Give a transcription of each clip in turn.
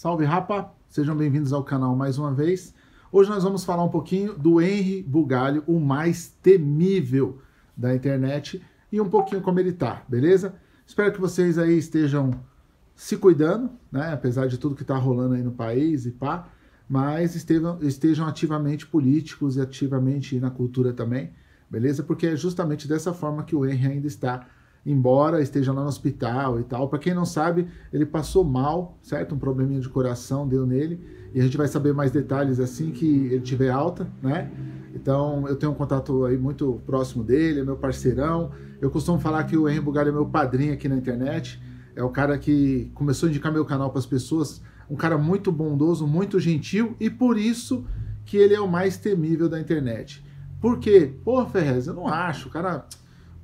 Salve Rapa, sejam bem-vindos ao canal mais uma vez. Hoje nós vamos falar um pouquinho do Henry Bugalho, o mais temível da internet, e um pouquinho como ele tá, beleza? Espero que vocês aí estejam se cuidando, né? Apesar de tudo que tá rolando aí no país e pá, mas estejam, estejam ativamente políticos e ativamente na cultura também, beleza? Porque é justamente dessa forma que o Henry ainda está embora esteja lá no hospital e tal. Para quem não sabe, ele passou mal, certo? Um probleminha de coração deu nele. E a gente vai saber mais detalhes assim que ele tiver alta, né? Então eu tenho um contato aí muito próximo dele, é meu parceirão. Eu costumo falar que o Henry Bugalho é meu padrinho aqui na internet. É o cara que começou a indicar meu canal para as pessoas. Um cara muito bondoso, muito gentil e por isso que ele é o mais temível da internet. Por quê? Pô, Ferrez, eu não acho. O cara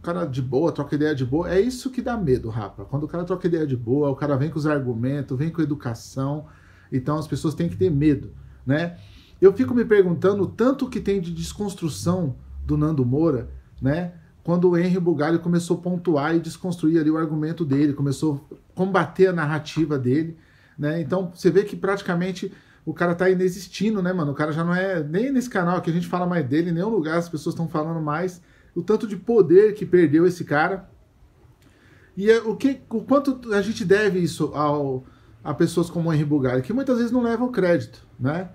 cara de boa, troca ideia de boa. É isso que dá medo, rapa. Quando o cara troca ideia de boa, o cara vem com os argumentos, vem com educação. Então as pessoas têm que ter medo, né? Eu fico me perguntando tanto que tem de desconstrução do Nando Moura, né? Quando o Henry Bugalho começou a pontuar e desconstruir ali o argumento dele, começou a combater a narrativa dele, né? Então você vê que praticamente o cara tá inexistindo, né, mano? O cara já não é nem nesse canal que a gente fala mais dele, em nenhum lugar as pessoas estão falando mais o tanto de poder que perdeu esse cara. E é o, que, o quanto a gente deve isso ao, a pessoas como Henry Bulgari, que muitas vezes não levam crédito, né?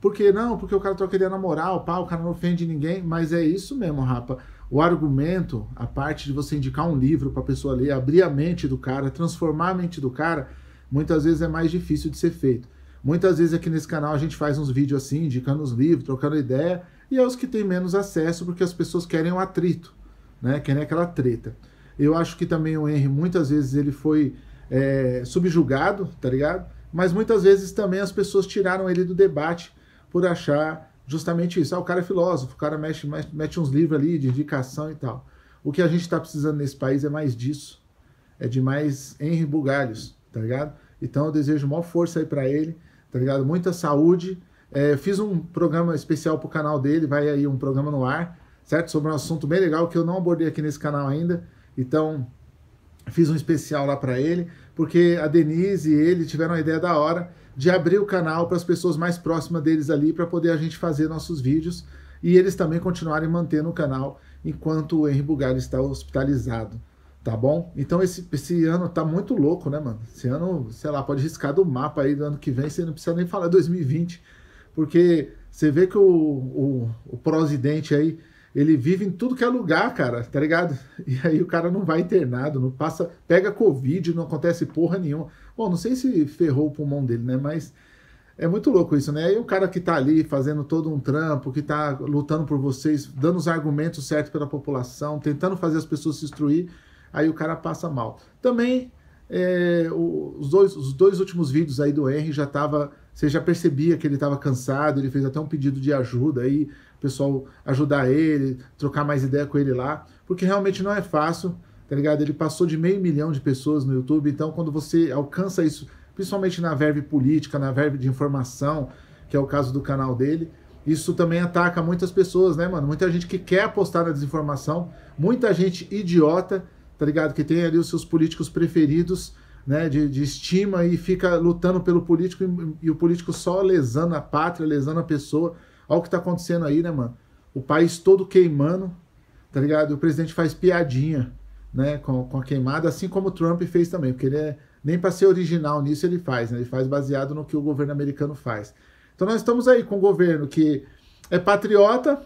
Porque não, porque o cara troca ideia na moral, pá, o cara não ofende ninguém, mas é isso mesmo, rapa. O argumento, a parte de você indicar um livro para a pessoa ler, abrir a mente do cara, transformar a mente do cara, muitas vezes é mais difícil de ser feito. Muitas vezes aqui nesse canal a gente faz uns vídeos assim, indicando os livros, trocando ideia, e aos é que têm menos acesso, porque as pessoas querem o atrito, né? querem aquela treta. Eu acho que também o Henry, muitas vezes, ele foi é, subjugado, tá ligado? Mas muitas vezes também as pessoas tiraram ele do debate por achar justamente isso. Ah, o cara é filósofo, o cara mexe, mete uns livros ali de indicação e tal. O que a gente está precisando nesse país é mais disso. É de mais Henry Bugalhos, tá ligado? Então eu desejo maior força aí para ele, tá ligado? Muita saúde é, fiz um programa especial para o canal dele, vai aí um programa no ar, certo? Sobre um assunto bem legal que eu não abordei aqui nesse canal ainda. Então, fiz um especial lá para ele, porque a Denise e ele tiveram a ideia da hora de abrir o canal para as pessoas mais próximas deles ali, para poder a gente fazer nossos vídeos e eles também continuarem mantendo o canal enquanto o Henry Bugalho está hospitalizado, tá bom? Então esse, esse ano tá muito louco, né, mano? Esse ano, sei lá, pode riscar do mapa aí do ano que vem, você não precisa nem falar 2020 é porque você vê que o, o, o presidente aí, ele vive em tudo que é lugar, cara, tá ligado? E aí o cara não vai internado, não passa, pega Covid, não acontece porra nenhuma. Bom, não sei se ferrou o pulmão dele, né? Mas é muito louco isso, né? E o cara que tá ali fazendo todo um trampo, que tá lutando por vocês, dando os argumentos certos pela população, tentando fazer as pessoas se instruir, aí o cara passa mal. Também é, os, dois, os dois últimos vídeos aí do R já tava você já percebia que ele estava cansado, ele fez até um pedido de ajuda aí, o pessoal ajudar ele, trocar mais ideia com ele lá, porque realmente não é fácil, tá ligado? Ele passou de meio milhão de pessoas no YouTube, então quando você alcança isso, principalmente na verve política, na verve de informação, que é o caso do canal dele, isso também ataca muitas pessoas, né, mano? Muita gente que quer apostar na desinformação, muita gente idiota, tá ligado? Que tem ali os seus políticos preferidos né, de, de estima e fica lutando pelo político e, e, o político só lesando a pátria, lesando a pessoa. Olha o que está acontecendo aí, né, mano? O país todo queimando, tá ligado? O presidente faz piadinha, né, com, com a queimada, assim como o Trump fez também, porque ele é, nem para ser original nisso ele faz, né? Ele faz baseado no que o governo americano faz. Então nós estamos aí com um governo que é patriota,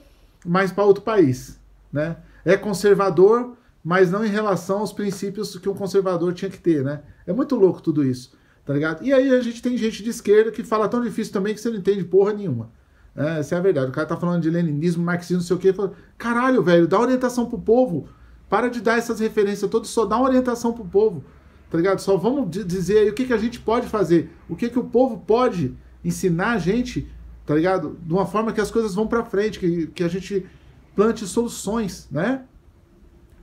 mas para outro país, né? É conservador, mas não em relação aos princípios que um conservador tinha que ter, né? É muito louco tudo isso, tá ligado? E aí a gente tem gente de esquerda que fala tão difícil também que você não entende porra nenhuma. É, essa é a verdade. O cara tá falando de leninismo, marxismo, não sei o quê. Fala, Caralho, velho, dá orientação pro povo. Para de dar essas referências todas, só dá uma orientação pro povo, tá ligado? Só vamos dizer aí o que, que a gente pode fazer, o que, que o povo pode ensinar a gente, tá ligado? De uma forma que as coisas vão para frente, que, que a gente plante soluções, né?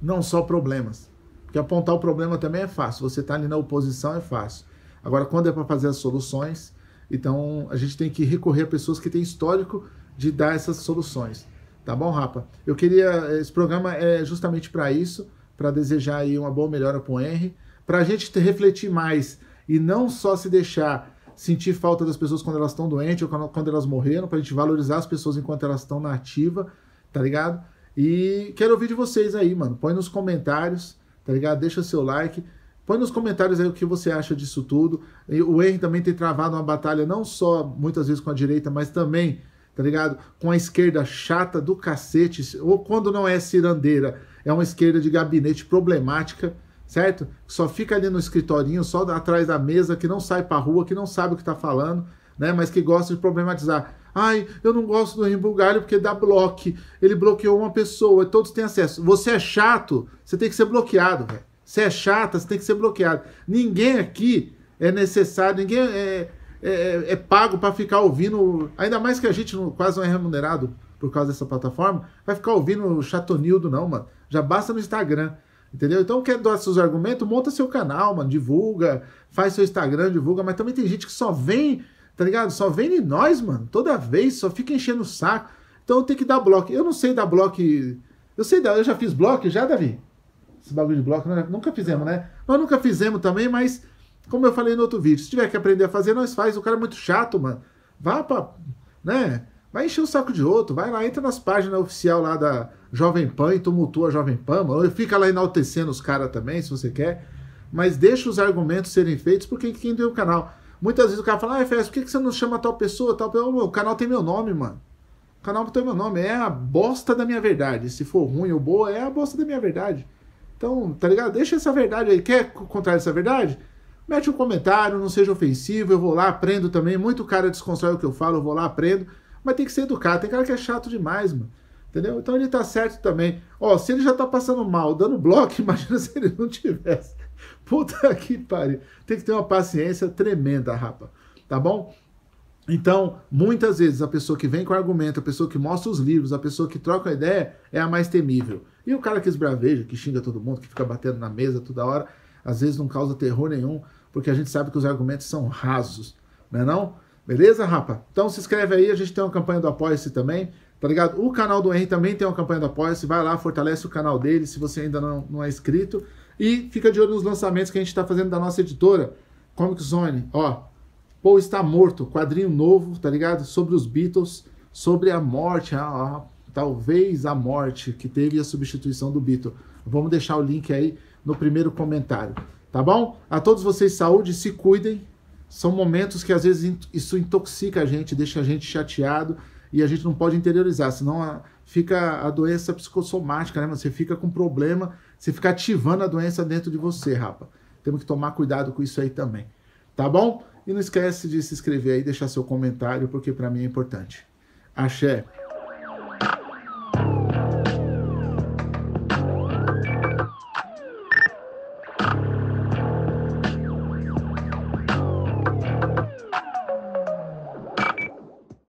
não só problemas. Porque apontar o problema também é fácil, você está ali na oposição é fácil. Agora, quando é para fazer as soluções, então a gente tem que recorrer a pessoas que têm histórico de dar essas soluções. Tá bom, Rapa? Eu queria. Esse programa é justamente para isso, para desejar aí uma boa melhora para o Henry, para a gente ter, refletir mais e não só se deixar sentir falta das pessoas quando elas estão doentes ou quando, quando elas morreram, para a gente valorizar as pessoas enquanto elas estão na ativa, tá ligado? E quero ouvir de vocês aí, mano. Põe nos comentários, tá ligado? Deixa seu like. Põe nos comentários aí o que você acha disso tudo. E o Henry também tem travado uma batalha, não só muitas vezes com a direita, mas também, tá ligado? Com a esquerda chata do cacete. Ou quando não é cirandeira, é uma esquerda de gabinete problemática, certo? Só fica ali no escritorinho, só atrás da mesa, que não sai pra rua, que não sabe o que tá falando, né? Mas que gosta de problematizar. Ai, eu não gosto do Henrique Bugalho porque dá bloque. Ele bloqueou uma pessoa, todos têm acesso. Você é chato, você tem que ser bloqueado, velho. Você é chata, você tem que ser bloqueado. Ninguém aqui é necessário, ninguém é, é, é, é pago para ficar ouvindo, ainda mais que a gente não, quase não é remunerado por causa dessa plataforma, vai ficar ouvindo chatonildo não, mano. Já basta no Instagram. Entendeu? Então, quer dar seus argumentos? Monta seu canal, mano. Divulga, faz seu Instagram, divulga. Mas também tem gente que só vem tá ligado? Só vem em nós, mano. Toda vez, só fica enchendo o saco. Então eu tenho que dar bloco. Eu não sei dar bloco. Eu sei dar, eu já fiz bloco, já, Davi? Esse bagulho de bloco, né? nunca fizemos, né? Nós nunca fizemos também, mas, como eu falei no outro vídeo, se tiver que aprender a fazer, nós faz. O cara é muito chato, mano. Vá pra. né? Vai encher o saco de outro, vai lá, entra nas páginas oficial lá da Jovem Pan e tumultua a Jovem Pan, mano. Fica lá enaltecendo os caras também, se você quer. Mas deixa os argumentos serem feitos por quem tem o canal. Muitas vezes o cara fala, ah, FS, por que você não chama tal pessoa? Tal pessoa? O canal tem meu nome, mano. O canal tem meu nome. É a bosta da minha verdade. Se for ruim ou boa, é a bosta da minha verdade. Então, tá ligado? Deixa essa verdade aí. Quer contrário essa verdade? Mete um comentário, não seja ofensivo. Eu vou lá, aprendo também. Muito cara desconstrói o que eu falo, eu vou lá, aprendo. Mas tem que ser educado. Tem cara que é chato demais, mano. Entendeu? Então ele tá certo também. Ó, se ele já tá passando mal dando bloco, imagina se ele não tivesse. Puta que pariu. Tem que ter uma paciência tremenda, rapa. Tá bom? Então, muitas vezes, a pessoa que vem com argumento, a pessoa que mostra os livros, a pessoa que troca a ideia, é a mais temível. E o cara que esbraveja, que xinga todo mundo, que fica batendo na mesa toda hora, às vezes não causa terror nenhum, porque a gente sabe que os argumentos são rasos. Não é não? Beleza, rapa? Então se inscreve aí, a gente tem uma campanha do Apoia-se também, tá ligado? O canal do Henry também tem uma campanha do Apoia-se, vai lá, fortalece o canal dele, se você ainda não, não é inscrito. E fica de olho nos lançamentos que a gente está fazendo da nossa editora, Comic Zone. Ó, Paul está morto, quadrinho novo, tá ligado? Sobre os Beatles, sobre a morte, a, a, talvez a morte que teve a substituição do Beatle. Vamos deixar o link aí no primeiro comentário, tá bom? A todos vocês, saúde, se cuidem. São momentos que às vezes isso intoxica a gente, deixa a gente chateado e a gente não pode interiorizar, senão a, fica a doença psicossomática, né? Você fica com problema, você fica ativando a doença dentro de você, rapa. Temos que tomar cuidado com isso aí também, tá bom? E não esquece de se inscrever aí, deixar seu comentário, porque para mim é importante. Axé.